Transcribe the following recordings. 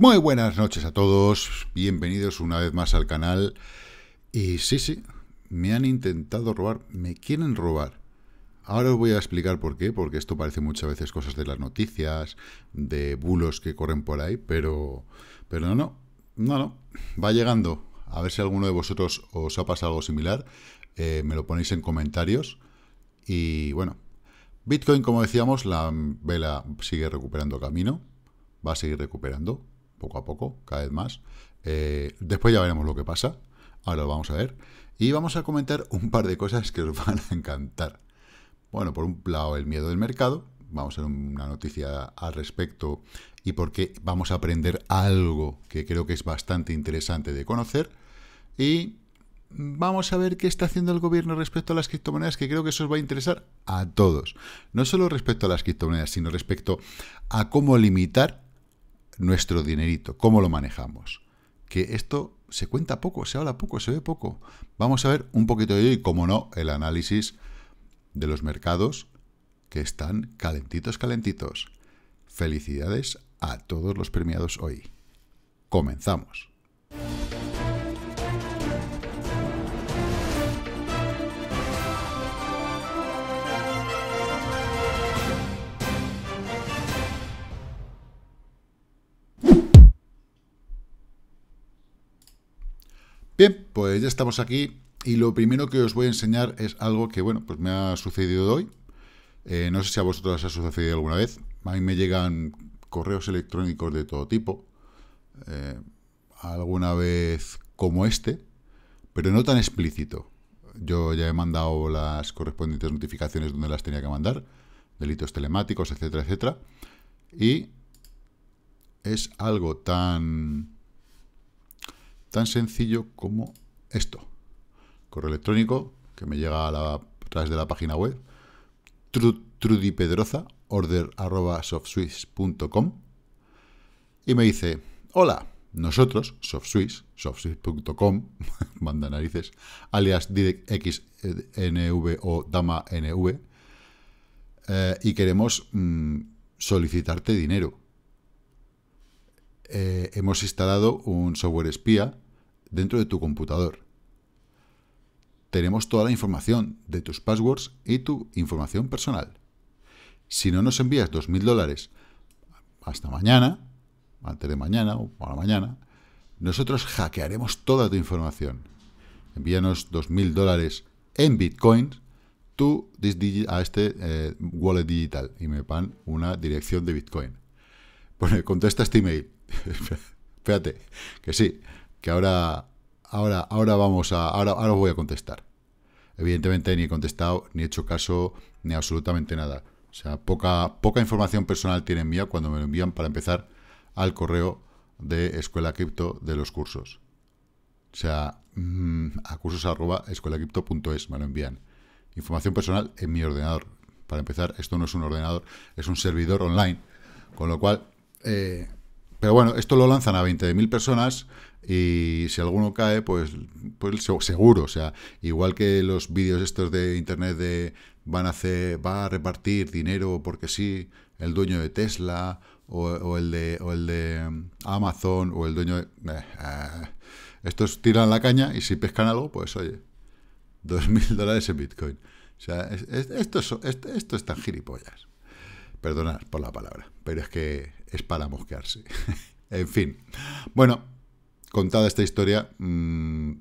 Muy buenas noches a todos, bienvenidos una vez más al canal. Y sí, sí, me han intentado robar, me quieren robar. Ahora os voy a explicar por qué, porque esto parece muchas veces cosas de las noticias, de bulos que corren por ahí, pero, pero no, no, no, no, va llegando. A ver si alguno de vosotros os ha pasado algo similar, eh, me lo ponéis en comentarios. Y bueno, Bitcoin, como decíamos, la vela sigue recuperando camino, va a seguir recuperando, poco a poco, cada vez más. Eh, después ya veremos lo que pasa, ahora lo vamos a ver. Y vamos a comentar un par de cosas que os van a encantar. Bueno, por un lado el miedo del mercado, vamos a ver una noticia al respecto y porque vamos a aprender algo que creo que es bastante interesante de conocer. Y vamos a ver qué está haciendo el gobierno respecto a las criptomonedas, que creo que eso os va a interesar a todos. No solo respecto a las criptomonedas, sino respecto a cómo limitar nuestro dinerito, cómo lo manejamos. Que esto se cuenta poco, se habla poco, se ve poco. Vamos a ver un poquito de ello y, como no, el análisis de los mercados que están calentitos, calentitos. Felicidades a todos los premiados hoy. Comenzamos. Bien, pues ya estamos aquí y lo primero que os voy a enseñar es algo que, bueno, pues me ha sucedido hoy. Eh, no sé si a vosotros os ha sucedido alguna vez. A mí me llegan correos electrónicos de todo tipo. Eh, alguna vez como este, pero no tan explícito. Yo ya he mandado las correspondientes notificaciones donde las tenía que mandar, delitos telemáticos, etcétera, etcétera. Y es algo tan Tan sencillo como esto. Correo electrónico que me llega a, través de la página web. Trudy Pedroza, order y me dice, hola, nosotros, SoftSwiss, softswiss.com, manda narices, alias DirectXNV eh, o DamaNV, nv, eh, y queremos mm, solicitarte dinero. Eh, hemos instalado un software espía dentro de tu computador. Tenemos toda la información de tus passwords y tu información personal. Si no nos envías 2.000 dólares hasta mañana, antes de mañana o para mañana, nosotros hackearemos toda tu información. Envíanos 2.000 dólares en Bitcoin a este eh, wallet digital y me van una dirección de bitcoin. Pues contesta este email Espérate, que sí, que ahora, ahora, ahora vamos a, ahora, os voy a contestar. Evidentemente ni he contestado, ni he hecho caso, ni absolutamente nada. O sea, poca, poca información personal tienen mía cuando me lo envían para empezar al correo de Escuela Cripto de los cursos. O sea, mm, a cursos me lo envían. Información personal en mi ordenador. Para empezar, esto no es un ordenador, es un servidor online. Con lo cual, eh, pero bueno, esto lo lanzan a 20.000 personas y si alguno cae, pues, pues seguro. O sea, igual que los vídeos estos de internet de van a hacer, va a repartir dinero porque sí, el dueño de Tesla o, el, de, el de mm, Amazon o el dueño de... Eh, eh, estos tiran la caña y si pescan algo, pues oye, 2.000 dólares en Bitcoin. O sea, esto, es, esto es tan gilipollas. Perdonad por la palabra, pero es que es para mosquearse. en fin. Bueno, contada esta historia, mm,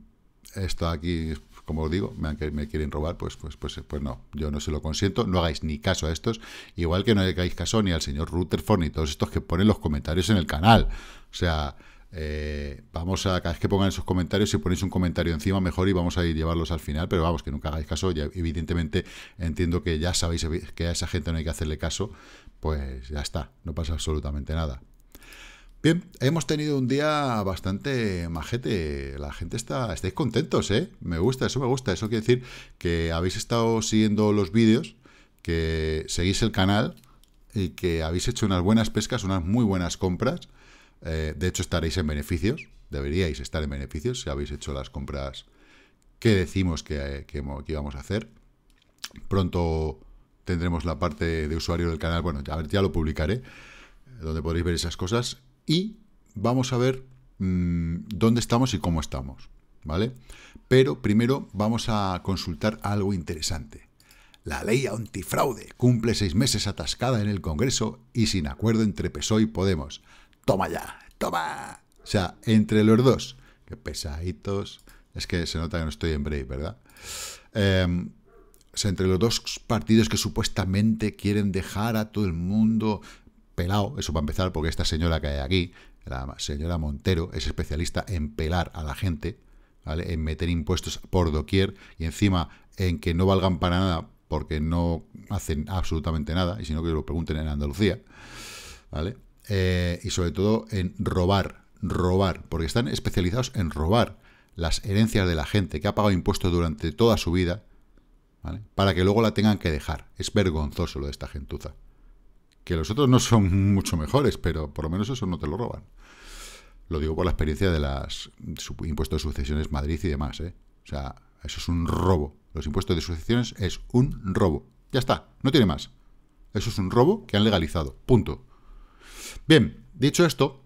esto aquí, como os digo, me, me, quieren robar, pues, pues, pues, pues no, yo no se lo consiento, no hagáis ni caso a estos, igual que no hagáis caso ni al señor Rutherford ni todos estos que ponen los comentarios en el canal. O sea, eh, vamos a, cada vez que pongan esos comentarios, si ponéis un comentario encima, mejor y vamos a llevarlos al final, pero vamos, que nunca hagáis caso, ya, evidentemente entiendo que ya sabéis que a esa gente no hay que hacerle caso, pues ya está, no pasa absolutamente nada. Bien, hemos tenido un día bastante majete. La gente está. Estáis contentos, ¿eh? Me gusta, eso me gusta. Eso quiere decir que habéis estado siguiendo los vídeos, que seguís el canal y que habéis hecho unas buenas pescas, unas muy buenas compras. Eh, de hecho, estaréis en beneficios. Deberíais estar en beneficios si habéis hecho las compras que decimos que, que, que íbamos a hacer. Pronto tendremos la parte de usuario del canal, bueno, ya, ya lo publicaré, donde podréis ver esas cosas, y vamos a ver mm, dónde estamos y cómo estamos, ¿vale? Pero primero vamos a consultar algo interesante. La ley antifraude cumple seis meses atascada en el Congreso y sin acuerdo entre PSOE y Podemos. ¡Toma ya! ¡Toma! O sea, entre los dos. ¡Qué pesaditos! Es que se nota que no estoy en break, ¿verdad? Em, entre los dos partidos que supuestamente quieren dejar a todo el mundo pelado, eso para empezar, porque esta señora que hay aquí, la señora Montero, es especialista en pelar a la gente, ¿vale? En meter impuestos por doquier y encima en que no valgan para nada porque no hacen absolutamente nada, y no que lo pregunten en Andalucía, ¿vale? Eh, y sobre todo en robar, robar, porque están especializados en robar las herencias de la gente que ha pagado impuestos durante toda su vida, para que luego la tengan que dejar. Es vergonzoso lo de esta gentuza. Que los otros no son mucho mejores, pero por lo menos eso no te lo roban. Lo digo por la experiencia de las impuestos de sucesiones Madrid y demás, ¿eh? O sea, eso es un robo. Los impuestos de sucesiones es un robo. Ya está, no tiene más. Eso es un robo que han legalizado. Punto. Bien, dicho esto,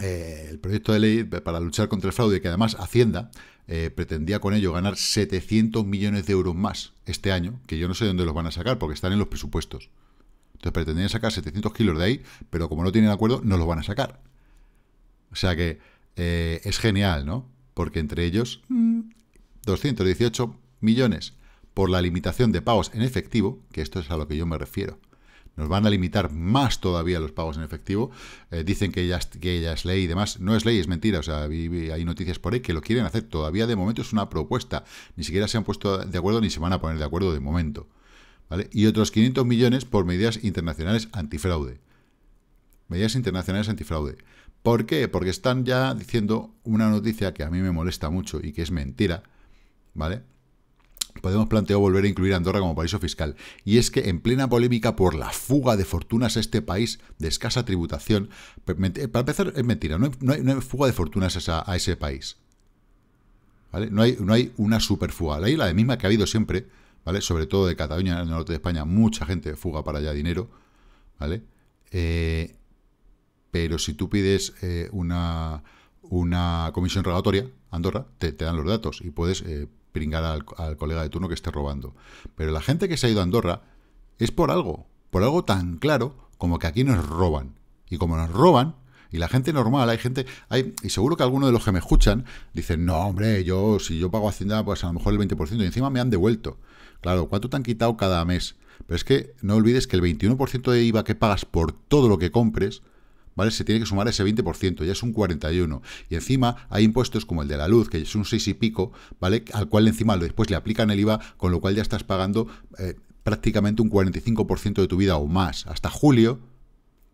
eh, el proyecto de ley para luchar contra el fraude, que además Hacienda eh, pretendía con ello ganar 700 millones de euros más este año, que yo no sé dónde los van a sacar porque están en los presupuestos. Entonces pretendían sacar 700 kilos de ahí, pero como no tienen acuerdo, no los van a sacar. O sea que eh, es genial, ¿no? Porque entre ellos, 218 mm, millones por la limitación de pagos en efectivo, que esto es a lo que yo me refiero nos van a limitar más todavía los pagos en efectivo. Eh, dicen que ya, que ya, es ley y demás. No es ley, es mentira. O sea, hay noticias por ahí que lo quieren hacer. Todavía de momento es una propuesta. Ni siquiera se han puesto de acuerdo ni se van a poner de acuerdo de momento. ¿Vale? Y otros 500 millones por medidas internacionales antifraude. Medidas internacionales antifraude. ¿Por qué? Porque están ya diciendo una noticia que a mí me molesta mucho y que es mentira, ¿vale? Podemos plantear volver a incluir Andorra como paraíso fiscal. Y es que en plena polémica por la fuga de fortunas a este país de escasa tributación, eh, para empezar es mentira, no hay, fuga de fortunas a, ese país. ¿Vale? No, hay, no hay una superfuga. Hay la misma que ha habido siempre, ¿vale? Sobre todo de Cataluña, en el norte de España, mucha gente fuga para allá dinero, ¿vale? Eh, pero si tú pides eh, una, una comisión regulatoria, Andorra, te, te, dan los datos y puedes pringar al, colega de turno que esté robando. Pero la gente que se ha ido a Andorra es por algo, por algo tan claro como que aquí nos roban. Y como nos roban, y la gente normal, hay gente, hay, y seguro que alguno de los que me escuchan dicen, no, hombre, yo si yo pago Hacienda, pues a lo mejor el 20% y encima me han devuelto. Claro, ¿cuánto te han quitado cada mes? Pero es que no olvides que el 21% de IVA que pagas por todo lo que compres se tiene que sumar ese 20%, ya es un 41%. Y encima hay impuestos como el de la luz, que es un 6 y pico, ¿vale? Al cual encima después le aplican el IVA, con lo cual ya estás pagando eh, prácticamente un 45% de tu vida o más. Hasta julio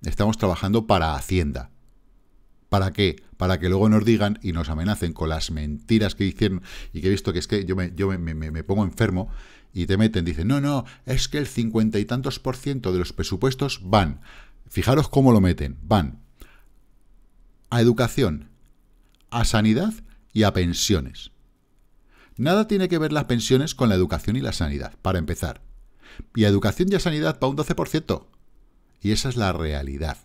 estamos trabajando para Hacienda. ¿Para qué? Para que luego nos digan y nos amenacen con las mentiras que hicieron y que he visto que es que yo me, yo me, pongo enfermo y te meten, dicen, no, no, es que el 50 y tantos por ciento de los presupuestos van Fijaros cómo lo meten. Van a educación, a sanidad y a pensiones. Nada tiene que ver las pensiones con la educación y la sanidad, para empezar. Y a educación y a sanidad va un 12%. Y esa es la realidad.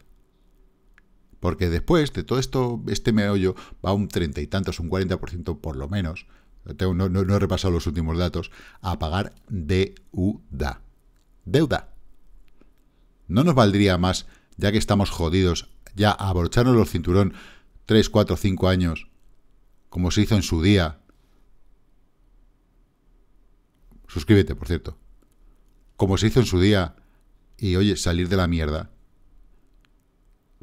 Porque después de todo esto, este meollo va un treinta y tantos, un 40% por lo menos, no, no he repasado los últimos datos, a pagar deuda. Deuda. ¿No nos valdría más, ya que estamos jodidos, ya abrocharnos los cinturón 3, 4, 5 años, como se hizo en su día? Suscríbete, por cierto. Como se hizo en su día y, oye, salir de la mierda.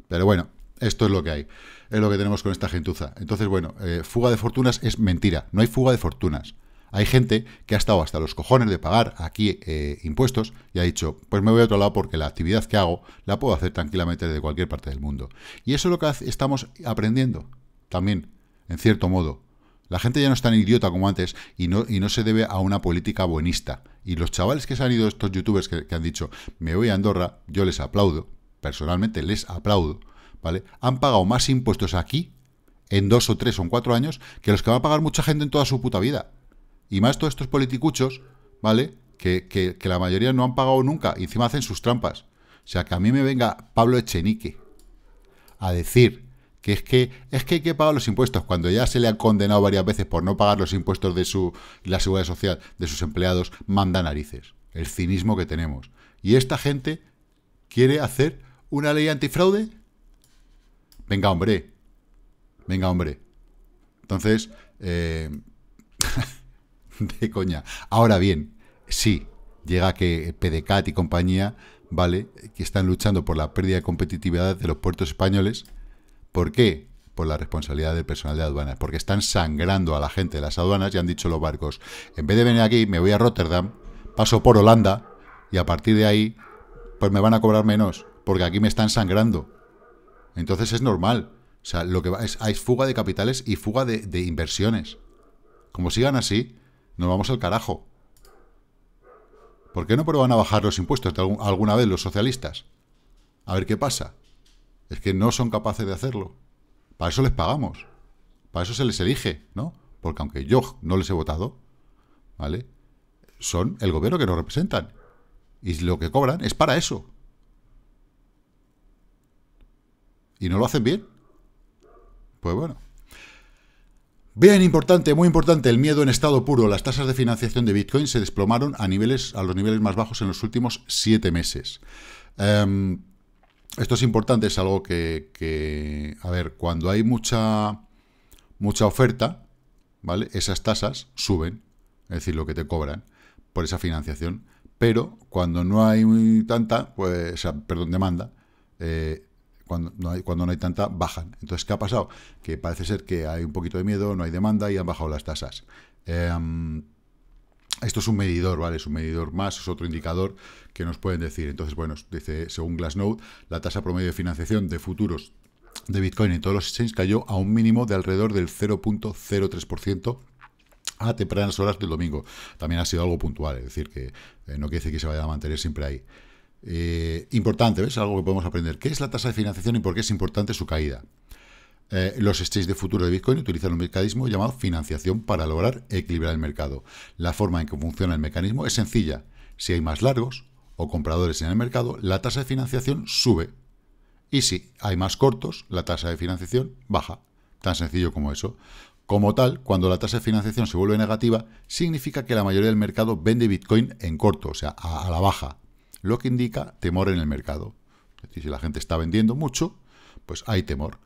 Pero bueno, esto es lo que hay. Es lo que tenemos con esta gentuza. Entonces, bueno, eh, fuga de fortunas es mentira. No hay fuga de fortunas. Hay gente que ha estado hasta los cojones de pagar aquí eh, impuestos y ha dicho, pues me voy a otro lado porque la actividad que hago la puedo hacer tranquilamente desde cualquier parte del mundo. Y eso es lo que estamos aprendiendo también, en cierto modo. La gente ya no es tan idiota como antes y no, y no se debe a una política buenista. Y los chavales que se han ido, estos youtubers que, han dicho, me voy a Andorra, yo les aplaudo, personalmente les aplaudo, ¿vale? Han pagado más impuestos aquí en dos o tres o en cuatro años que los que va a pagar mucha gente en toda su puta vida. Y más todos estos politicuchos, ¿vale? Que, la mayoría no han pagado nunca y encima hacen sus trampas. O sea, que a mí me venga Pablo Echenique a decir que es que es que hay que pagar los impuestos cuando ya se le ha condenado varias veces por no pagar los impuestos de su la seguridad social de sus empleados manda narices el cinismo que tenemos y esta gente quiere hacer una ley antifraude venga hombre venga hombre entonces eh... de coña. Ahora bien, sí, llega que PDCAT y compañía, ¿vale? Que están luchando por la pérdida de competitividad de los puertos españoles. ¿Por qué? Por la responsabilidad del personal de aduanas, porque están sangrando a la gente de las aduanas ...ya han dicho los barcos, en vez de venir aquí, me voy a Rotterdam, paso por Holanda y a partir de ahí, pues me van a cobrar menos, porque aquí me están sangrando. Entonces es normal. O sea, lo que va es, hay fuga de capitales y fuga de inversiones. Como sigan así, nos vamos al carajo. ¿Por qué no prueban a bajar los impuestos alguna vez los socialistas? A ver qué pasa. Es que no son capaces de hacerlo. Para eso les pagamos. Para eso se les elige, ¿no? Porque aunque yo no les he votado, ¿vale? Son el gobierno que nos representan. Y lo que cobran es para eso. Y no lo hacen bien. Pues bueno. Bien importante, muy importante, el miedo en estado puro. Las tasas de financiación de Bitcoin se desplomaron a, niveles, a los niveles más bajos en los últimos siete meses. Em, esto es importante, es algo que, a ver, cuando hay mucha, mucha oferta, ¿vale? Esas tasas suben, es decir, lo que te cobran por esa financiación, pero cuando no hay tanta, pues, perdón, demanda, eh, cuando no, hay, cuando no hay tanta, bajan. Entonces, ¿qué ha pasado? Que parece ser que hay un poquito de miedo, no hay demanda y han bajado las tasas. Em, esto es un medidor, ¿vale? Es un medidor más, es otro indicador que nos pueden decir. Entonces, bueno, dice, según Glassnode, la tasa promedio de financiación de futuros de Bitcoin en todos los exchanges cayó a un mínimo de alrededor del 0.03% a tempranas horas del domingo. También ha sido algo puntual, es decir, que eh, no quiere decir que se vaya a mantener siempre ahí. Eh, importante, ¿ves? Algo que podemos aprender. ¿Qué es la tasa de financiación y por qué es importante su caída? Eh, los exchanges de futuro de Bitcoin utilizan un mecanismo llamado financiación para lograr equilibrar el mercado. La forma en que funciona el mecanismo es sencilla. Si hay más largos o compradores en el mercado, la tasa de financiación sube. Y si hay más cortos, la tasa de financiación baja. Tan sencillo como eso. Como tal, cuando la tasa de financiación se vuelve negativa, significa que la mayoría del mercado vende Bitcoin en corto, o sea, a la baja lo que indica temor en el mercado. Es decir, si la gente está vendiendo mucho, pues hay temor.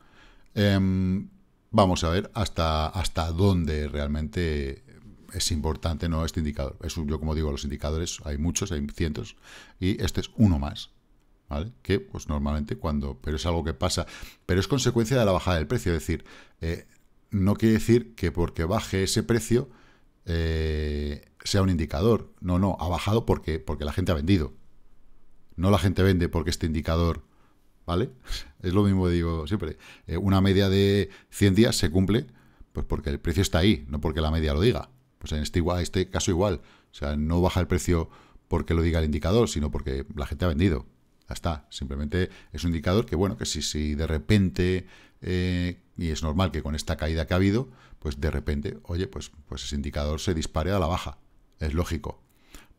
Em, vamos a ver hasta, hasta dónde realmente es importante no este indicador. Es, yo como digo, los indicadores hay muchos, hay cientos, y este es uno más. ¿Vale? Que pues normalmente cuando, pero es algo que pasa, pero es consecuencia de la bajada del precio, es decir, eh, no quiere decir que porque baje ese precio eh, sea un indicador, no, no, ha bajado porque, porque la gente ha vendido, no la gente vende porque este indicador, ¿vale? Es lo mismo que digo siempre. Eh, una media de 100 días se cumple pues porque el precio está ahí, no porque la media lo diga. Pues en este, este caso igual. O sea, no baja el precio porque lo diga el indicador, sino porque la gente ha vendido. Ya está. Simplemente es un indicador que, bueno, que si, si de repente, eh, y es normal que con esta caída que ha habido, pues de repente, oye, pues, pues ese indicador se dispare a la baja. Es lógico.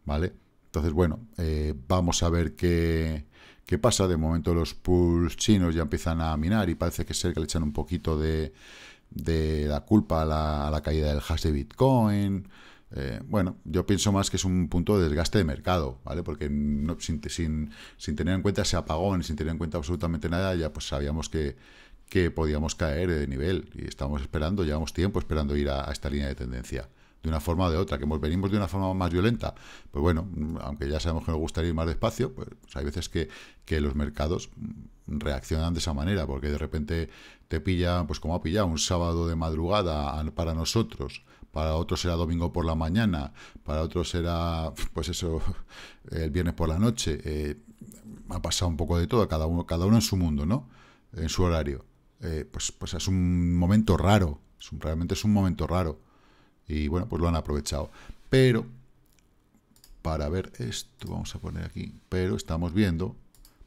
¿Vale? Entonces, bueno, eh, vamos a ver qué, qué, pasa. De momento los pools chinos ya empiezan a minar y parece que ser que le echan un poquito de, la culpa a la, caída del hash de Bitcoin. Eh, bueno, yo pienso más que es un punto de desgaste de mercado, ¿vale? Porque no, sin, sin, sin, tener en cuenta ese apagón, sin tener en cuenta absolutamente nada, ya pues sabíamos que, que podíamos caer de nivel y estamos esperando, llevamos tiempo esperando ir a esta línea de tendencia de una forma o de otra, que venimos de una forma más violenta, pues bueno, aunque ya sabemos que nos gustaría ir más despacio, pues, hay veces que, que, los mercados reaccionan de esa manera, porque de repente te pilla, pues como ha pillado, un sábado de madrugada para nosotros, para otros será domingo por la mañana, para otros será, pues eso, el viernes por la noche, eh, ha pasado un poco de todo, cada uno, cada uno en su mundo, ¿no? En su horario. Eh, pues, pues es un momento raro, realmente es un momento raro. Y bueno, pues lo han aprovechado. Pero, para ver esto, vamos a poner aquí, pero estamos viendo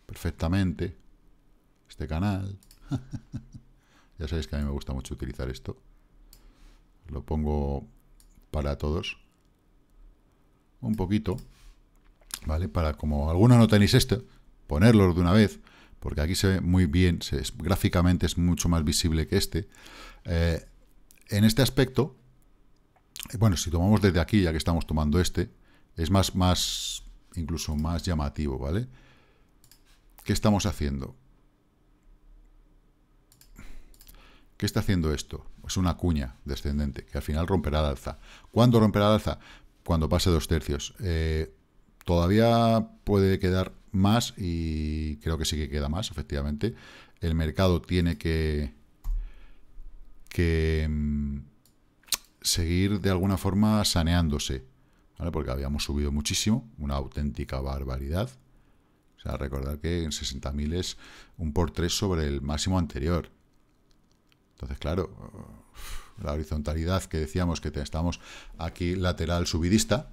perfectamente este canal. ya sabéis que a mí me gusta mucho utilizar esto. Lo pongo para todos. Un poquito, ¿vale? Para, como algunos no tenéis esto, ponerlo de una vez, porque aquí se ve muy bien, gráficamente es mucho más visible que este. Eh, en este aspecto, eh, bueno, si tomamos desde aquí, ya que estamos tomando este, es más, más, incluso más llamativo, ¿vale? ¿Qué estamos haciendo? ¿Qué está haciendo esto? Es una cuña descendente, que al final romperá el alza. ¿Cuándo romperá el alza? Cuando pase dos tercios. Eh, todavía puede quedar más y creo que sí que queda más, efectivamente. El mercado tiene que... que mm, seguir de alguna forma saneándose, porque habíamos subido muchísimo, una auténtica barbaridad. O sea, recordar que en 60.000 es un por tres sobre el máximo anterior. Entonces, claro, la horizontalidad que decíamos que estamos aquí lateral subidista,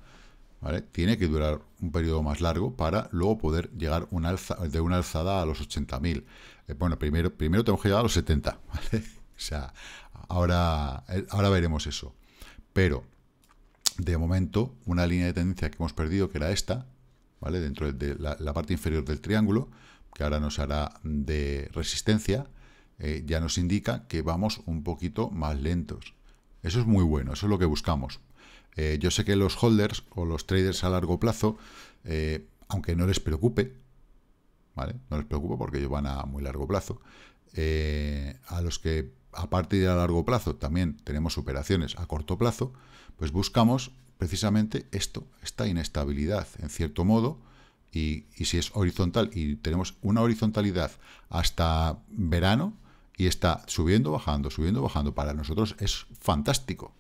Tiene que durar un periodo más largo para luego poder llegar de una alzada a los 80.000. Eh, bueno, primero, primero tenemos que llegar a los 70, O sea, ahora, eh, ahora veremos eso. Pero, de momento, una línea de tendencia que hemos perdido, que era esta, ¿vale? Dentro de la, parte inferior del triángulo, que ahora nos hará de resistencia, eh, ya nos indica que vamos un poquito más lentos. Eso es muy bueno, eso es lo que buscamos. Eh, yo sé que los holders o los traders a largo plazo, eh, aunque no les preocupe, ¿vale? No les preocupe porque ellos van a muy largo plazo. a los que aparte de a largo plazo, también tenemos operaciones a corto plazo, pues buscamos precisamente esto, esta inestabilidad, en cierto modo, y, y, si es horizontal y tenemos una horizontalidad hasta verano y está subiendo, bajando, subiendo, bajando, para nosotros es fantástico.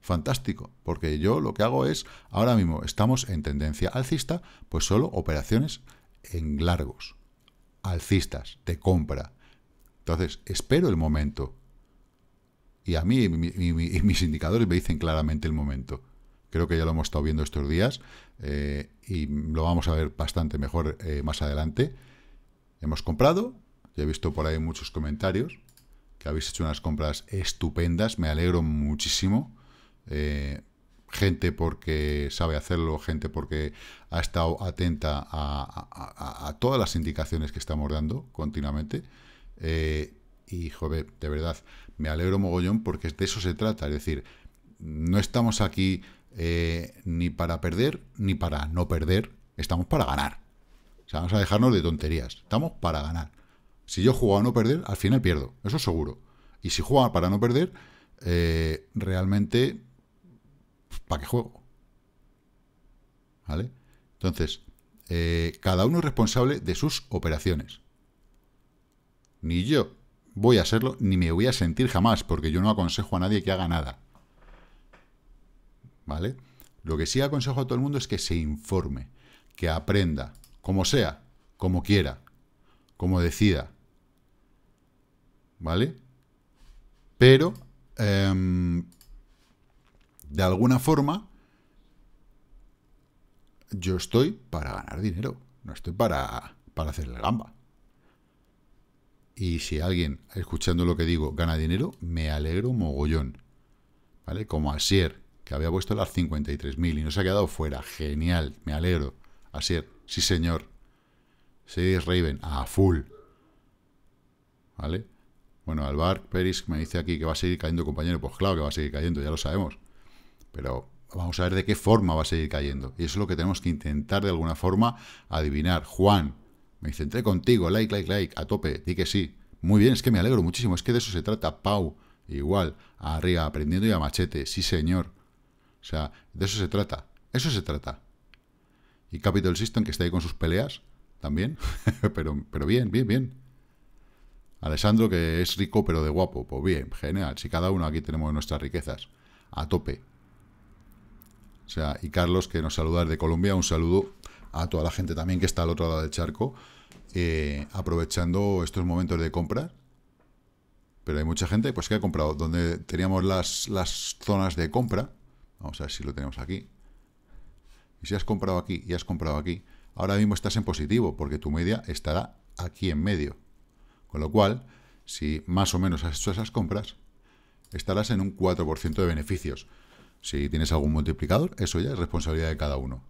Fantástico, porque yo lo que hago es, ahora mismo estamos en tendencia alcista, pues solo operaciones en largos, alcistas, de compra, entonces, espero el momento. Y a mí y, mis indicadores me dicen claramente el momento. Creo que ya lo hemos estado viendo estos días eh, y lo vamos a ver bastante mejor eh, más adelante. Hemos comprado, ya he visto por ahí muchos comentarios, que habéis hecho unas compras estupendas, me alegro muchísimo. Eh, gente porque sabe hacerlo, gente porque ha estado atenta a, todas las indicaciones que estamos dando continuamente. Eh, y, joder, de verdad, me alegro mogollón porque de eso se trata. Es decir, no estamos aquí eh, ni para perder ni para no perder, estamos para ganar. vamos a dejarnos de tonterías, estamos para ganar. Si yo juego a no perder, al final pierdo, eso seguro. Y si juego para no perder, eh, realmente, ¿para qué juego? ¿Vale? Entonces, cada uno es responsable de sus operaciones. Ni yo voy a serlo, ni me voy a sentir jamás, porque yo no aconsejo a nadie que haga nada. ¿Vale? Lo que sí aconsejo a todo el mundo es que se informe, que aprenda, como sea, como quiera, como decida. ¿Vale? Pero, em, de alguna forma, yo estoy para ganar dinero, no estoy para, para hacerle gamba. Y si alguien, escuchando lo que digo, gana dinero, me alegro mogollón. ¿Vale? Como Asier, que había puesto las 53.000 y no se ha quedado fuera. Genial, me alegro. Asier, sí señor. Sí, Raven, a full. ¿Vale? Bueno, Alvar Peris me dice aquí que va a seguir cayendo, compañero. Pues claro que va a seguir cayendo, ya lo sabemos. Pero vamos a ver de qué forma va a seguir cayendo. Y eso es lo que tenemos que intentar de alguna forma adivinar. Juan, me centré contigo, like, like, like, a tope, di que sí. Muy bien, es que me alegro muchísimo, es que de eso se trata, Pau. Igual, arriba, aprendiendo y a machete, sí señor. O sea, de eso se trata, eso se trata. Y Capital System, que está ahí con sus peleas, también, pero, pero bien, bien, bien. Alessandro, que es rico pero de guapo, pues bien, genial. Si cada uno aquí tenemos nuestras riquezas, a tope. O sea, y Carlos, que nos saluda desde Colombia, un saludo a toda la gente también que está al otro lado del charco, eh, aprovechando estos momentos de compra Pero hay mucha gente pues, que ha comprado donde teníamos las, las zonas de compra. Vamos a ver si lo tenemos aquí. Y si has comprado aquí y has comprado aquí, ahora mismo estás en positivo porque tu media estará aquí en medio. Con lo cual, si más o menos has hecho esas compras, estarás en un 4% de beneficios. Si tienes algún multiplicador, eso ya es responsabilidad de cada uno.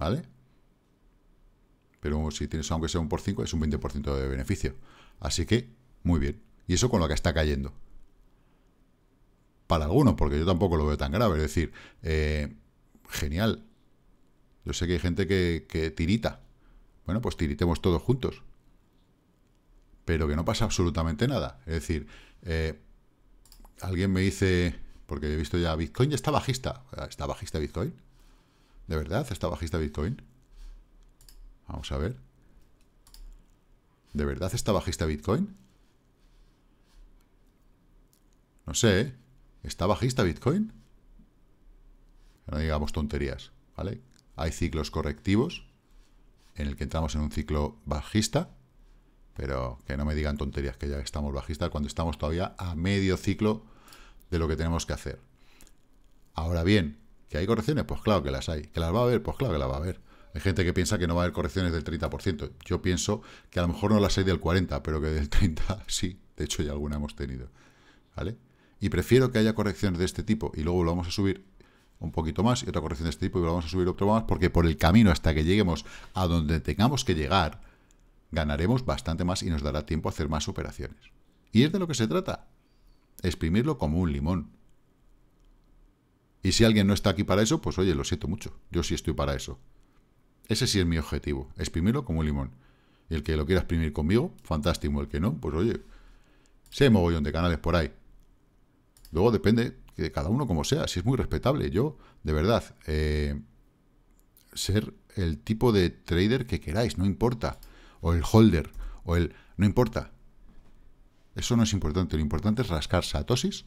¿vale? Pero si tienes aunque sea un por 5, es un 20% de beneficio. Así que, muy bien. Y eso con lo que está cayendo. Para algunos, porque yo tampoco lo veo tan grave. Es decir, eh, genial. Yo sé que hay gente que, tirita. Bueno, pues tiritemos todos juntos. Pero que no pasa absolutamente nada. Es decir, eh, alguien me dice, porque he visto ya Bitcoin ya está bajista. ¿Está bajista Bitcoin? ¿De verdad está bajista Bitcoin? Vamos a ver. ¿De verdad está bajista Bitcoin? No sé. ¿eh? ¿Está bajista Bitcoin? no digamos tonterías, ¿vale? Hay ciclos correctivos en el que entramos en un ciclo bajista, pero que no me digan tonterías que ya estamos bajistas cuando estamos todavía a medio ciclo de lo que tenemos que hacer. Ahora bien, ¿Que hay correcciones? Pues claro que las hay. ¿Que las va a haber? Pues claro que las va a haber. Hay gente que piensa que no va a haber correcciones del 30%. Yo pienso que a lo mejor no las hay del 40%, pero que del 30% sí. De hecho, ya alguna hemos tenido. ¿Vale? Y prefiero que haya correcciones de este tipo y luego lo vamos a subir un poquito más y otra corrección de este tipo y lo vamos a subir otro más porque por el camino hasta que lleguemos a donde tengamos que llegar, ganaremos bastante más y nos dará tiempo a hacer más operaciones. Y es de lo que se trata. Exprimirlo como un limón. Y si alguien no está aquí para eso, pues oye, lo siento mucho. Yo sí estoy para eso. Ese sí es mi objetivo, exprimirlo como un limón. Y el que lo quiera exprimir conmigo, fantástico. El que no, pues oye, sé mogollón de canales por ahí. Luego depende de cada uno como sea, si es muy respetable. Yo, de verdad, eh, ser el tipo de trader que queráis, no importa. O el holder, o el... No importa. Eso no es importante. Lo importante es a tosis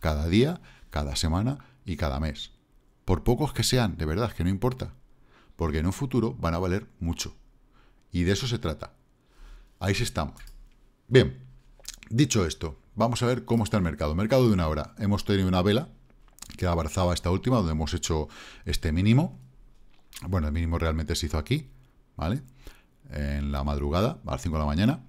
cada día, cada semana, y cada mes. Por pocos que sean, de verdad, que no importa. Porque en un futuro van a valer mucho. Y de eso se trata. Ahí sí estamos. Bien, dicho esto, vamos a ver cómo está el mercado. Mercado de una hora. Hemos tenido una vela que abrazaba esta última, donde hemos hecho este mínimo. Bueno, el mínimo realmente se hizo aquí, ¿vale? En la madrugada, a las 5 de la mañana.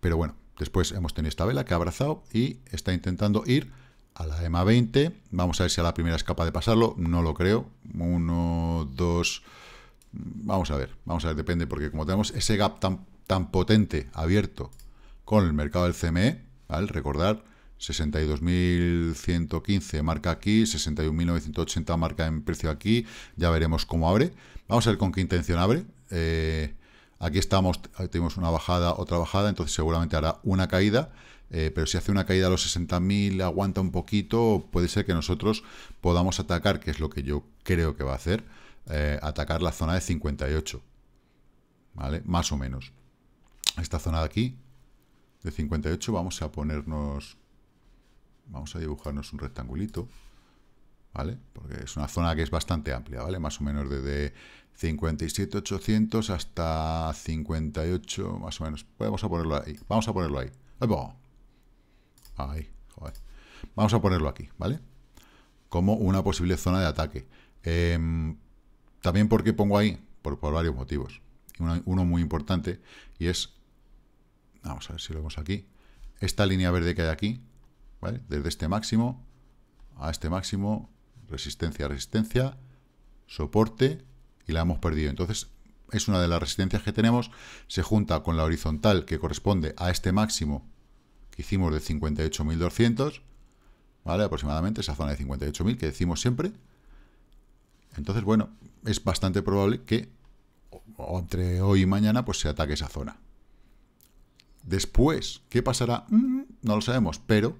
Pero bueno, después hemos tenido esta vela que ha abrazado y está intentando ir a la EMA 20. Vamos a ver si a la primera es capaz de pasarlo. No lo creo. Uno, dos... Vamos a ver, vamos a ver, depende, porque como tenemos ese gap tan, tan potente abierto con el mercado del CME, ¿vale? Recordar, 62.115 marca aquí, 61.980 marca en precio aquí, ya veremos cómo abre. Vamos a ver con qué intención abre. Eh, aquí estamos, tenemos una bajada, otra bajada, entonces seguramente hará una caída eh, pero si hace una caída a los 60.000, aguanta un poquito, puede ser que nosotros podamos atacar, que es lo que yo creo que va a hacer, eh, atacar la zona de 58, ¿vale? Más o menos. Esta zona de aquí, de 58, vamos a ponernos, vamos a dibujarnos un rectangulito, ¿vale? Porque es una zona que es bastante amplia, ¿vale? Más o menos desde 57.800 hasta 58, más o menos. Vamos a ponerlo ahí, vamos a ponerlo ahí. Vamos a ponerlo aquí, ¿vale? Como una posible zona de ataque. Em, también porque pongo ahí, por, varios motivos. Uno, uno, muy importante y es, vamos a ver si lo vemos aquí, esta línea verde que hay aquí, ¿vale? Desde este máximo a este máximo, resistencia, resistencia, soporte y la hemos perdido. Entonces, es una de las resistencias que tenemos, se junta con la horizontal que corresponde a este máximo que hicimos de 58.200, ¿vale? Aproximadamente esa zona de 58.000 que decimos siempre. Entonces, bueno, es bastante probable que entre hoy y mañana pues se ataque esa zona. Después, ¿qué pasará? Mm, no lo sabemos, pero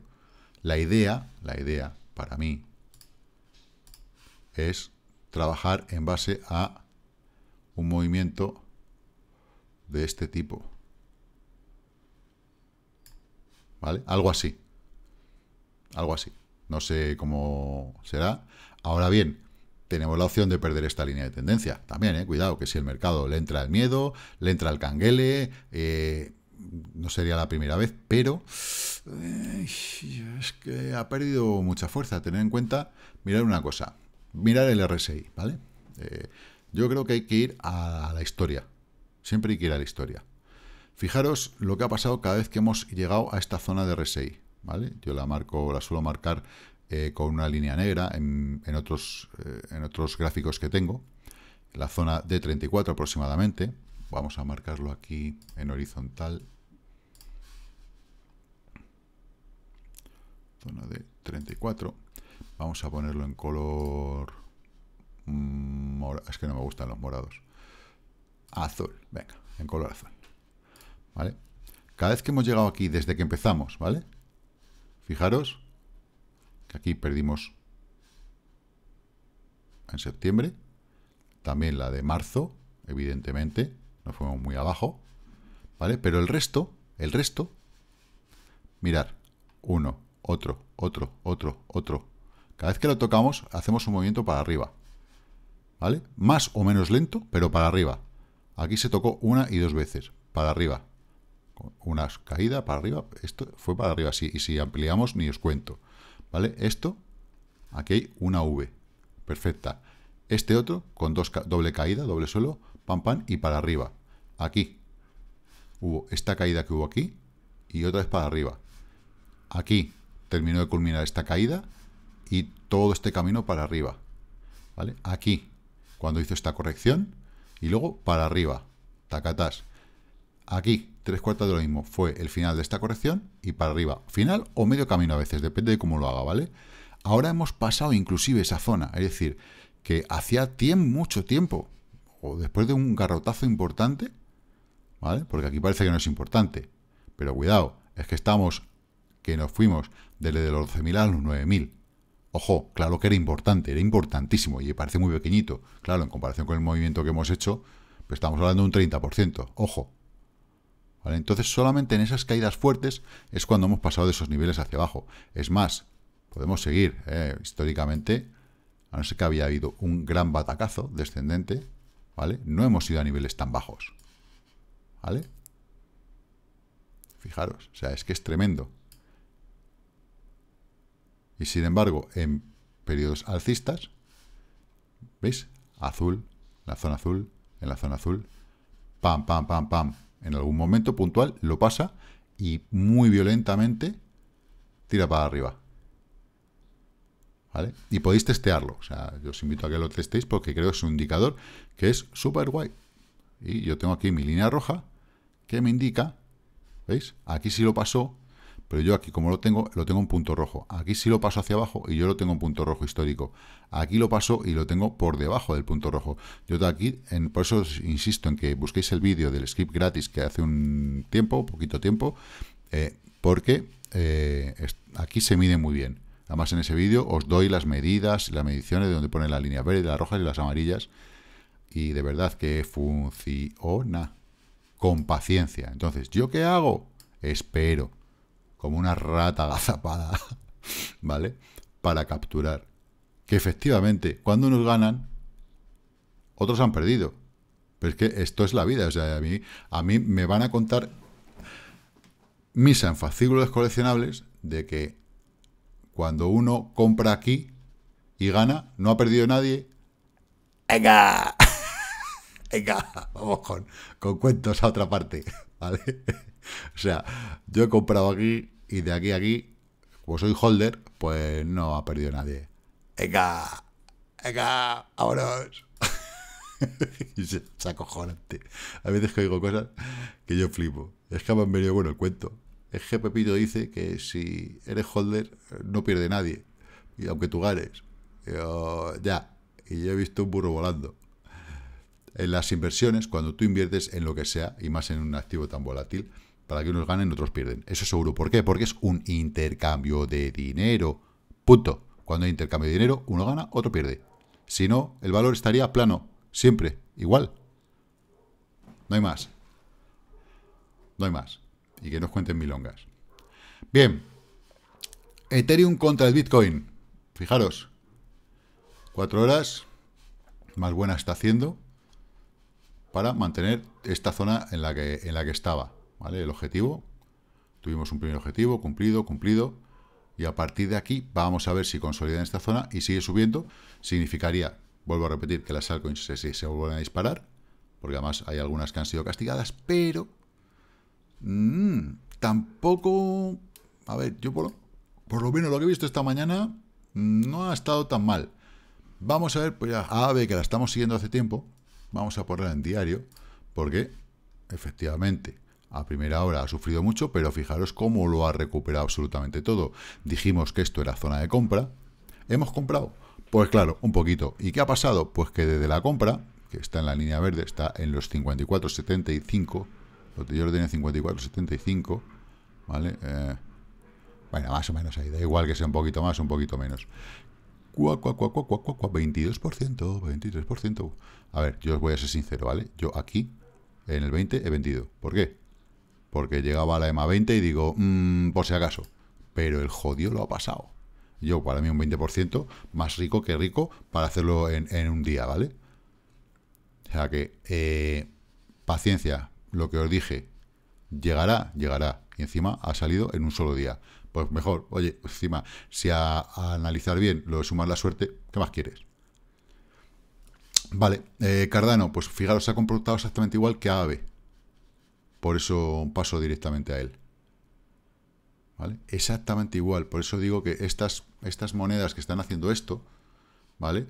la idea, la idea para mí es trabajar en base a un movimiento de este tipo. Algo así. Algo así. No sé cómo será. Ahora bien, tenemos la opción de perder esta línea de tendencia. También, ¿eh? cuidado, que si el mercado le entra el miedo, le entra el canguele, eh, no sería la primera vez, pero eh, es que ha perdido mucha fuerza. Tener en cuenta, mirar una cosa, mirar el RSI, ¿vale? yo creo que hay que ir a la historia. Siempre hay que ir a la historia. Fijaros lo que ha pasado cada vez que hemos llegado a esta zona de RSI, ¿vale? Yo la marco, la suelo marcar eh, con una línea negra en, otros, eh, en otros gráficos que tengo, la zona de 34 aproximadamente, vamos a marcarlo aquí en horizontal, zona de 34, vamos a ponerlo en color, es que no me gustan los morados, azul, venga, en color azul. ¿vale? Cada vez que hemos llegado aquí, desde que empezamos, ¿vale? Fijaros que aquí perdimos en septiembre, también la de marzo, evidentemente, no fuimos muy abajo, ¿vale? Pero el resto, el resto, mirar, uno, otro, otro, otro, otro. Cada vez que lo tocamos, hacemos un movimiento para arriba, ¿vale? Más o menos lento, pero para arriba. Aquí se tocó una y dos veces, para arriba. Una caída para arriba, esto fue para arriba, sí. Y si ampliamos, ni os cuento. ¿Vale? Esto, aquí hay una V. Perfecta. Este otro, con dos, doble caída, doble suelo, pam, pam, y para arriba. Aquí. Hubo esta caída que hubo aquí, y otra vez para arriba. Aquí terminó de culminar esta caída, y todo este camino para arriba. ¿Vale? Aquí, cuando hizo esta corrección, y luego para arriba. Tacatás. Aquí, tres cuartas de lo mismo. Fue el final de esta corrección y para arriba. Final o medio camino a veces, depende de cómo lo haga, ¿vale? Ahora hemos pasado inclusive esa zona, es decir, que hacía tiempo, mucho tiempo, o después de un garrotazo importante, ¿vale? Porque aquí parece que no es importante, pero cuidado, es que estamos, que nos fuimos desde los 12.000 a los 9.000. Ojo, claro que era importante, era importantísimo y parece muy pequeñito. Claro, en comparación con el movimiento que hemos hecho, pues estamos hablando de un 30%. Ojo, entonces solamente en esas caídas fuertes es cuando hemos pasado de esos niveles hacia abajo. Es más, podemos seguir eh, históricamente, a no ser que había habido un gran batacazo descendente, ¿vale? No hemos ido a niveles tan bajos, ¿vale? Fijaros, o sea, es que es tremendo. Y sin embargo, en periodos alcistas, ¿veis? Azul, la zona azul, en la zona azul, pam, pam, pam, pam, en algún momento puntual lo pasa y muy violentamente tira para arriba. ¿Vale? Y podéis testearlo. O sea, yo os invito a que lo testéis porque creo que es un indicador que es súper guay. Y yo tengo aquí mi línea roja que me indica, ¿veis? Aquí sí lo pasó pero yo aquí, como lo tengo, lo tengo en punto rojo. Aquí sí lo paso hacia abajo y yo lo tengo en punto rojo histórico. Aquí lo paso y lo tengo por debajo del punto rojo. Yo de aquí, por eso insisto en que busquéis el vídeo del script gratis que hace un tiempo, poquito tiempo, eh, porque eh, aquí se mide muy bien. Además, en ese vídeo os doy las medidas, las mediciones de donde ponen la línea verde, las rojas y las amarillas. Y de verdad que funciona con paciencia. Entonces, ¿yo qué hago? Espero como una rata gazapada, ¿vale? Para capturar. Que efectivamente, cuando unos ganan, otros han perdido. Pero es que esto es la vida, o sea, a mí, a mí me van a contar misa en fascículos coleccionables de que cuando uno compra aquí y gana, no ha perdido nadie. ¡Venga! ¡Venga! Vamos con, con cuentos a otra parte, ¿vale? O sea, yo he comprado aquí, y de aquí a aquí, como soy holder, pues no ha perdido nadie. ¡Venga! ¡Venga! ¡Vámonos! se acojonante. A veces que oigo cosas que yo flipo. Es que me han venido bueno el cuento. Es que Pepito dice que si eres holder, no pierde nadie. Y aunque tú gares Yo, ya. Y yo he visto un burro volando. En las inversiones, cuando tú inviertes en lo que sea, y más en un activo tan volátil, para que unos ganen otros pierden. Eso es seguro. ¿Por qué? Porque es un intercambio de dinero. Punto. Cuando hay intercambio de dinero, uno gana, otro pierde. Si no, el valor estaría plano. Siempre. Igual. No hay más. No hay más. Y que nos cuenten milongas. Bien. Ethereum contra el Bitcoin. Fijaros. Cuatro horas. Más buena está haciendo. Para mantener esta zona en la que, en la que estaba. ¿vale? El objetivo, tuvimos un primer objetivo, cumplido, cumplido, y a partir de aquí vamos a ver si consolida en esta zona y sigue subiendo, significaría, vuelvo a repetir, que las altcoins se, se vuelven a disparar, porque además hay algunas que han sido castigadas, pero mm, tampoco, a ver, yo por, lo menos lo que he visto esta mañana mm, no ha estado tan mal. Vamos a ver, pues ya... a AVE, que la estamos siguiendo hace tiempo, vamos a ponerla en diario, porque efectivamente a primera hora ha sufrido mucho, pero fijaros cómo lo ha recuperado absolutamente todo. Dijimos que esto era zona de compra. ¿Hemos comprado? Pues claro, un poquito. ¿Y qué ha pasado? Pues que desde la compra, que está en la línea verde, está en los 54,75, lo yo lo tenía 54,75, ¿vale? Eh, bueno, más o menos ahí, da igual que sea un poquito más un poquito menos. 22%, 23%. A ver, yo os voy a ser sincero, ¿vale? Yo aquí, en el 20, he vendido. ¿Por qué? Porque llegaba la EMA 20 y digo, mm, por si acaso. Pero el jodido lo ha pasado. Yo, para mí, un 20% más rico que rico para hacerlo en, un día, ¿vale? O sea que, eh, paciencia, lo que os dije, llegará, llegará. Y encima ha salido en un solo día. Pues mejor, oye, encima, si a, analizar bien lo de sumar la suerte, ¿qué más quieres? Vale, eh, Cardano, pues fijaros, se ha comportado exactamente igual que Ave. Por eso paso directamente a él. ¿Vale? Exactamente igual. Por eso digo que estas, estas monedas que están haciendo esto, ¿vale? me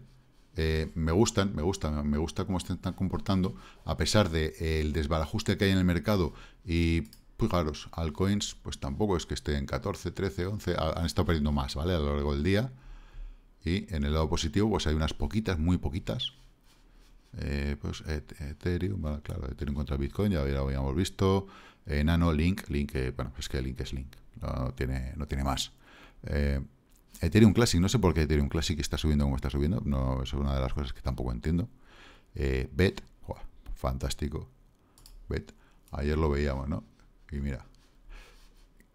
eh, gustan, me gustan, me gusta cómo están comportando, a pesar del de, eh, el desbarajuste que hay en el mercado y fijaros, pues altcoins, pues tampoco es que estén en 14, 13, 11, han estado perdiendo más, ¿vale? A lo largo del día. Y en el lado positivo, pues hay unas poquitas, muy poquitas, eh, pues Ethereum, claro, Ethereum contra Bitcoin, ya lo habíamos visto, eh, Nano, Link, Link, eh, bueno, es que Link es Link, no, tiene, no tiene más. Eh, Ethereum Classic, no sé por qué Ethereum Classic está subiendo como está subiendo, no, es una de las cosas que tampoco entiendo. Bet, fantástico, Bet, ayer lo veíamos, ¿no? Y mira,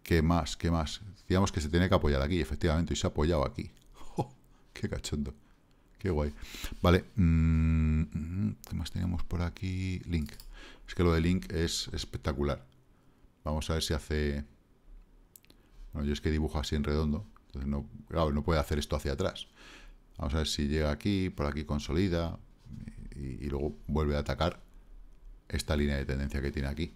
¿qué más? ¿Qué más? Digamos que se tiene que apoyar aquí, efectivamente, y se ha apoyado aquí. ¡Qué cachondo! Qué guay. Vale. Mm, mm, ¿Qué más tenemos por aquí? Link. Es que lo de Link es espectacular. Vamos a ver si hace... Bueno, yo es que dibujo así en redondo. Entonces no, claro, no puede hacer esto hacia atrás. Vamos a ver si llega aquí, por aquí consolida. Y, y luego vuelve a atacar esta línea de tendencia que tiene aquí.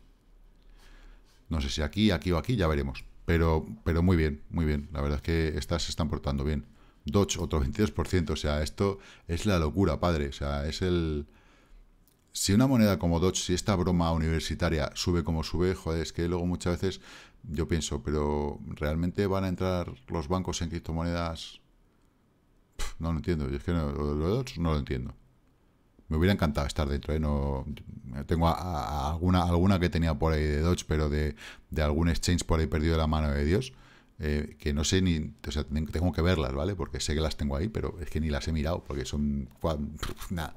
No sé si aquí, aquí o aquí, ya veremos. Pero, pero muy bien, muy bien. La verdad es que estas se están portando bien. Dodge otro 22%, o sea, esto es la locura, padre, o sea, es el... Si una moneda como Dodge, si esta broma universitaria sube como sube, joder, es que luego muchas veces yo pienso, pero ¿realmente van a entrar los bancos en criptomonedas? no lo entiendo, es que no, lo de Dodge no lo entiendo. Me hubiera encantado estar dentro, ¿eh? no, tengo alguna, alguna que tenía por ahí de Dodge, pero de, de algún exchange por ahí perdido de la mano de Dios eh, que no sé ni, o sea, tengo que verlas, ¿vale? Porque sé que las tengo ahí, pero es que ni las he mirado, porque son una,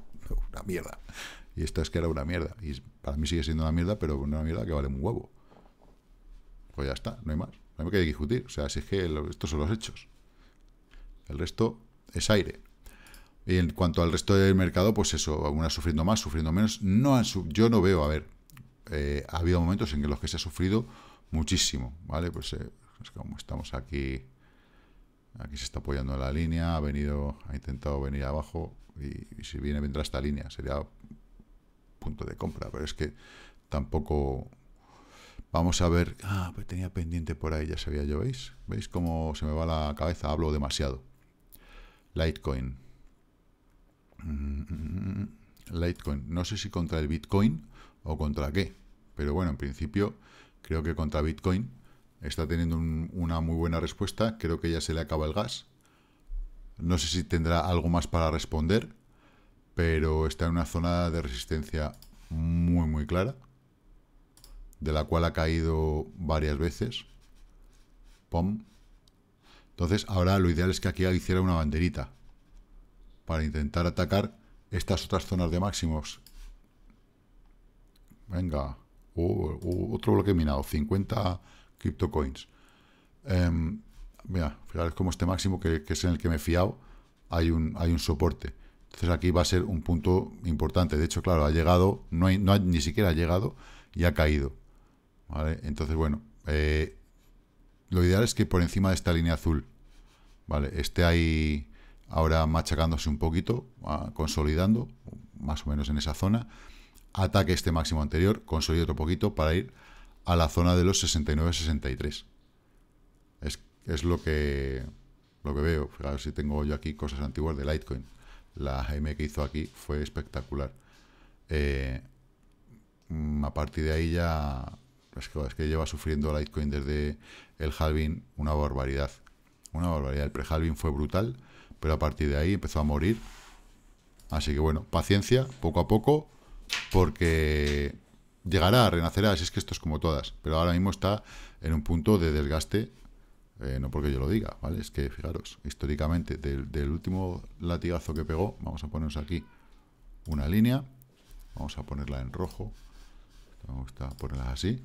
una mierda. Y esto es que era una mierda. Y para mí sigue siendo una mierda, pero una mierda que vale un huevo. Pues ya está, no hay más. No hay que discutir. O sea, si es que estos son los hechos. El resto es aire. Y en cuanto al resto del mercado, pues eso, algunas sufriendo más, sufriendo menos. No han yo no veo, a ver, eh, ha habido momentos en que los que se ha sufrido muchísimo, ¿vale? Pues eh, como estamos aquí, aquí se está apoyando la línea, ha venido, ha intentado venir abajo y, si viene, vendrá esta línea, sería punto de compra, pero es que tampoco Vamos a ver. Ah, pues tenía pendiente por ahí, ya sabía yo, ¿veis? ¿Veis cómo se me va la cabeza? Hablo demasiado. Litecoin. Mm, mm, mm, Litecoin. No sé si contra el Bitcoin o contra qué. Pero bueno, en principio creo que contra Bitcoin está teniendo una muy buena respuesta. Creo que ya se le acaba el gas. No sé si tendrá algo más para responder, pero está en una zona de resistencia muy, muy clara, de la cual ha caído varias veces. Pom. Entonces, ahora lo ideal es que aquí hiciera una banderita para intentar atacar estas otras zonas de máximos. Venga, uh, uh, otro bloque minado, 50 CryptoCoins. Eh, em, mira, fijaros como este máximo que, es en el que me he fiado, hay un, hay un soporte. Entonces aquí va a ser un punto importante. De hecho, claro, ha llegado, no, hay, ni siquiera ha llegado y ha caído. ¿Vale? Entonces, bueno, eh, lo ideal es que por encima de esta línea azul, ¿vale? Esté ahí ahora machacándose un poquito, ah, consolidando, más o menos en esa zona. Ataque este máximo anterior, consolida otro poquito para ir a la zona de los 69-63. Es, es, lo que lo que veo. Fijaros si tengo yo aquí cosas antiguas de Litecoin. La M que hizo aquí fue espectacular. Eh, a partir de ahí ya es que, es que lleva sufriendo Litecoin desde el halving una barbaridad. Una barbaridad. El pre-halving fue brutal, pero a partir de ahí empezó a morir. Así que bueno, paciencia, poco a poco, porque llegará, renacerá, si es que esto es como todas, pero ahora mismo está en un punto de desgaste, eh, no porque yo lo diga, ¿vale? Es que, fijaros, históricamente, del, último latigazo que pegó, vamos a ponernos aquí una línea, vamos a ponerla en rojo, Vamos a ponerla así,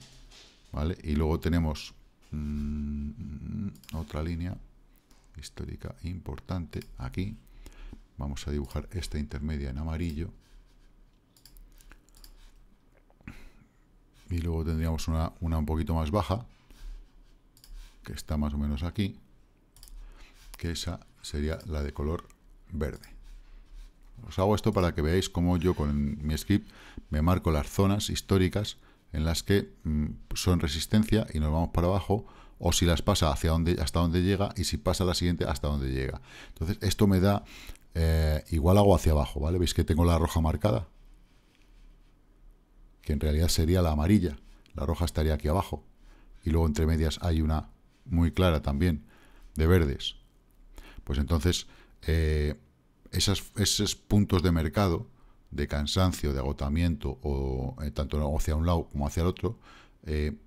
¿vale? Y luego tenemos mm, otra línea histórica importante aquí, vamos a dibujar esta intermedia en amarillo, y luego tendríamos una, un poquito más baja, que está más o menos aquí, que esa sería la de color verde. Os hago esto para que veáis cómo yo con mi script me marco las zonas históricas en las que mm, son resistencia y nos vamos para abajo, o si las pasa hacia hasta donde llega, y si pasa la siguiente hasta donde llega. Entonces, esto me da, eh, igual hago hacia abajo, ¿vale? ¿Veis que tengo la roja marcada? en realidad sería la amarilla. La roja estaría aquí abajo. Y luego entre medias hay una muy clara también, de verdes. Pues entonces, eh, esos puntos de mercado, de cansancio, de agotamiento, o eh, tanto hacia un lado como hacia el otro, eh,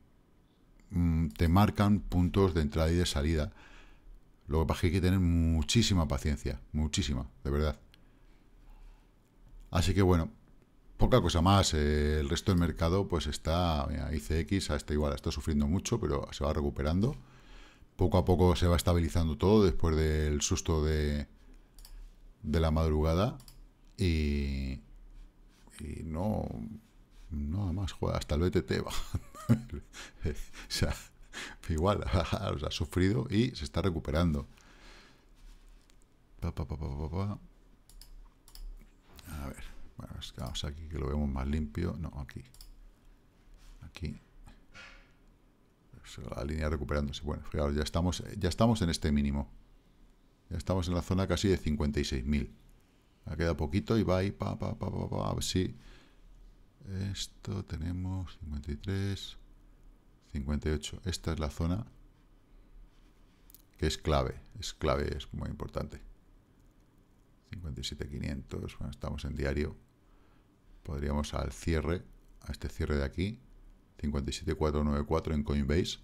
mm, te marcan puntos de entrada y de salida. Lo que pasa es que hay que tener muchísima paciencia, muchísima, de verdad. Así que bueno, poca cosa más. Eh, el resto del mercado, pues está, mira, ICX está igual, está sufriendo mucho, pero se va recuperando. Poco a poco se va estabilizando todo después del susto de, de la madrugada. Y, y no, nada más, juega hasta el BTT va o sea, igual, ha sufrido y se está recuperando. a ver. Bueno, ah, vamos aquí que lo vemos más limpio. No, aquí. Aquí. La línea recuperándose. Bueno, fijaros, pues ya estamos, eh, ya estamos en este mínimo. Ya estamos en la zona casi de 56.000. Ha quedado poquito y va ahí, pa, pa, pa, pa, pa, sí. Esto tenemos 53, 58. Esta es la zona que es clave, es clave, es muy importante. 7500 bueno, estamos en diario, podríamos al cierre, a este cierre de aquí, 57.494 en Coinbase,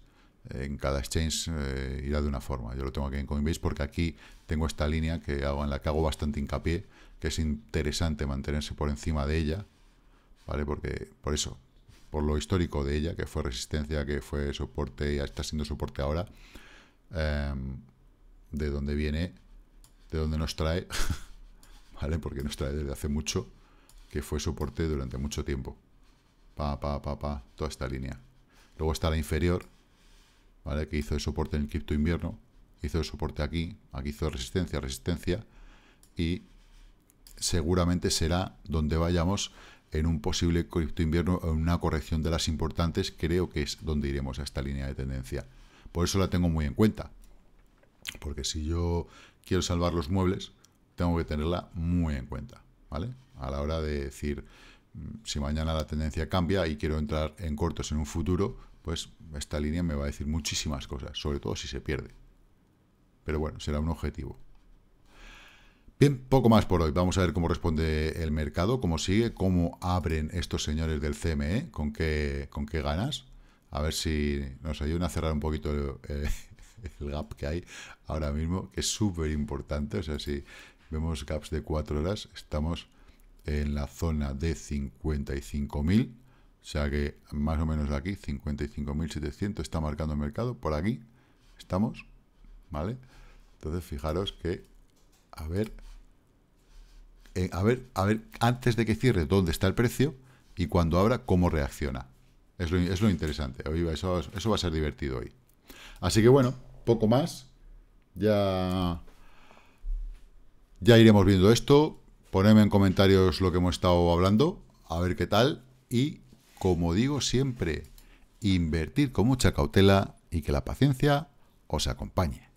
en cada exchange eh, irá de una forma. Yo lo tengo aquí en Coinbase porque aquí tengo esta línea que hago, en la que hago bastante hincapié, que es interesante mantenerse por encima de ella, ¿vale? Porque, por eso, por lo histórico de ella, que fue resistencia, que fue soporte y está siendo soporte ahora, em, de dónde viene, de dónde nos trae Porque nos está desde hace mucho, que fue soporte durante mucho tiempo. Pa, pa, pa, pa, toda esta línea. Luego está la inferior, ¿vale? Que hizo el soporte en el cripto invierno, hizo el soporte aquí, aquí hizo resistencia, resistencia, y seguramente será donde vayamos en un posible cripto invierno, en una corrección de las importantes, creo que es donde iremos a esta línea de tendencia. Por eso la tengo muy en cuenta, porque si yo quiero salvar los muebles, tengo que tenerla muy en cuenta, ¿vale? A la hora de decir, mm, si mañana la tendencia cambia y quiero entrar en cortos en un futuro, pues esta línea me va a decir muchísimas cosas, sobre todo si se pierde. Pero bueno, será un objetivo. Bien, poco más por hoy. Vamos a ver cómo responde el mercado, cómo sigue, cómo abren estos señores del CME, con qué, con qué ganas. A ver si nos ayudan a cerrar un poquito el, el gap que hay ahora mismo, que es súper importante. O sea, si, vemos gaps de 4 horas, estamos en la zona de 55.000, o sea que más o menos aquí, 55.700, está marcando el mercado, por aquí estamos, ¿vale? Entonces fijaros que, a ver, eh, a ver, a ver, antes de que cierre, ¿dónde está el precio? Y cuando abra, ¿cómo reacciona? Es lo, interesante, eso va a ser divertido hoy. Así que bueno, poco más, ya ya iremos viendo esto. Ponedme en comentarios lo que hemos estado hablando, a ver qué tal. Y, como digo siempre, invertir con mucha cautela y que la paciencia os acompañe.